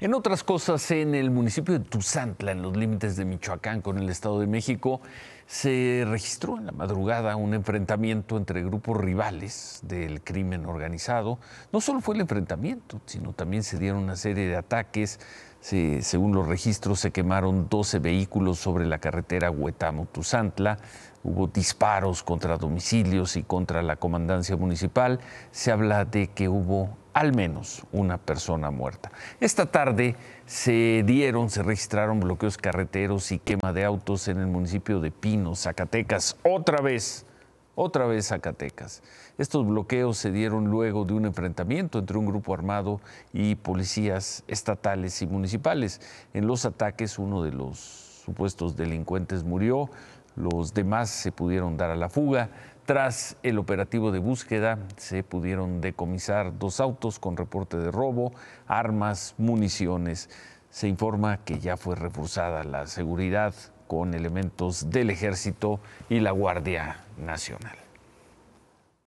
En otras cosas, en el municipio de Tuzantla, en los límites de Michoacán con el Estado de México, se registró en la madrugada un enfrentamiento entre grupos rivales del crimen organizado. No solo fue el enfrentamiento, sino también se dieron una serie de ataques. según los registros, se quemaron 12 vehículos sobre la carretera Huetamo-Tuzantla. Hubo disparos contra domicilios y contra la comandancia municipal. Se habla de que hubo al menos una persona muerta. Esta tarde se dieron, se registraron bloqueos carreteros y quema de autos en el municipio de Pino, Zacatecas, otra vez, otra vez Zacatecas. Estos bloqueos se dieron luego de un enfrentamiento entre un grupo armado y policías estatales y municipales. En los ataques uno de los supuestos delincuentes murió, los demás se pudieron dar a la fuga. Tras el operativo de búsqueda, se pudieron decomisar dos autos con reporte de robo, armas, municiones. Se informa que ya fue reforzada la seguridad con elementos del ejército y la Guardia Nacional.